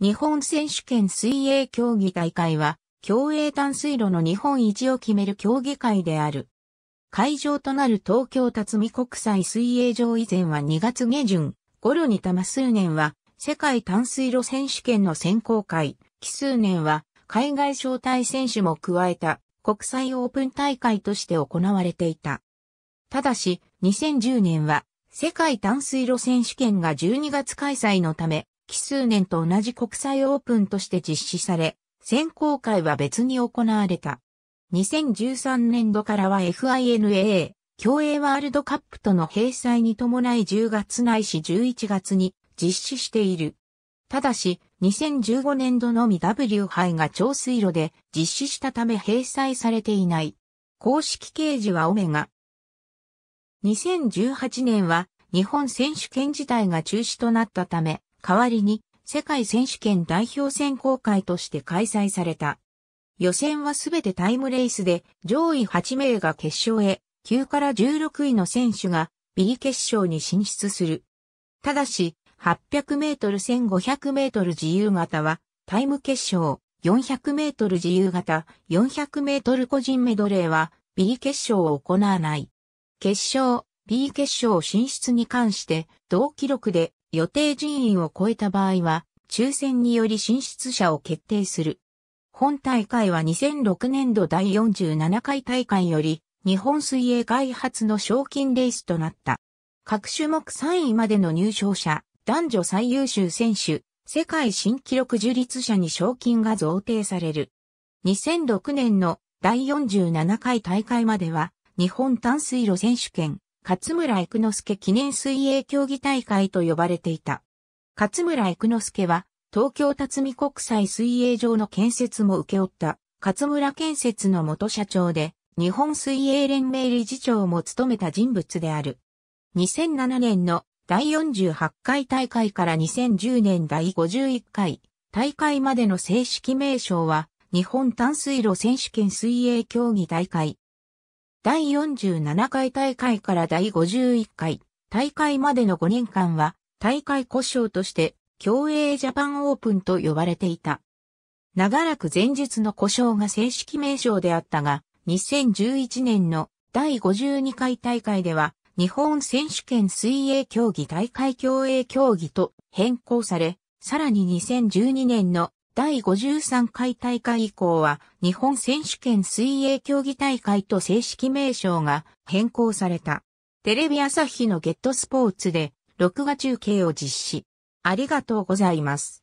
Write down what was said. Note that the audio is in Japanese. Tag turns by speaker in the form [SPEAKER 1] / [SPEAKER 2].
[SPEAKER 1] 日本選手権水泳競技大会は、競泳淡水路の日本一を決める競技会である。会場となる東京辰巳国際水泳場以前は2月下旬頃にたま数年は、世界淡水路選手権の選考会、奇数年は、海外招待選手も加えた国際オープン大会として行われていた。ただし、2010年は、世界淡水路選手権が12月開催のため、奇数年と同じ国際オープンとして実施され、選考会は別に行われた。2013年度からは FINA、競泳ワールドカップとの閉鎖に伴い10月ないし11月に実施している。ただし、2015年度のみ W 杯が超水路で実施したため閉鎖されていない。公式掲示はオメガ。2018年は日本選手権自体が中止となったため、代わりに世界選手権代表選考会として開催された。予選はすべてタイムレースで上位8名が決勝へ9から16位の選手がビリ決勝に進出する。ただし、800メートル1500メートル自由形はタイム決勝、400メートル自由形、400メートル個人メドレーはビリ決勝を行わない。決勝、B 決勝進出に関して同記録で予定人員を超えた場合は、抽選により進出者を決定する。本大会は2006年度第47回大会より、日本水泳開発の賞金レースとなった。各種目3位までの入賞者、男女最優秀選手、世界新記録樹立者に賞金が贈呈される。2006年の第47回大会までは、日本淡水路選手権、勝村育之助記念水泳競技大会と呼ばれていた。勝村育之助は、東京辰巳国際水泳場の建設も請け負った、勝村建設の元社長で、日本水泳連盟理事長も務めた人物である。2007年の第48回大会から2010年第51回大会までの正式名称は、日本淡水路選手権水泳競技大会、第47回大会から第51回大会までの5年間は大会故障として競泳ジャパンオープンと呼ばれていた。長らく前述の故障が正式名称であったが、2011年の第52回大会では日本選手権水泳競技大会競泳競技と変更され、さらに2012年の第53回大会以降は日本選手権水泳競技大会と正式名称が変更された。テレビ朝日のゲットスポーツで録画中継を実施。ありがとうございます。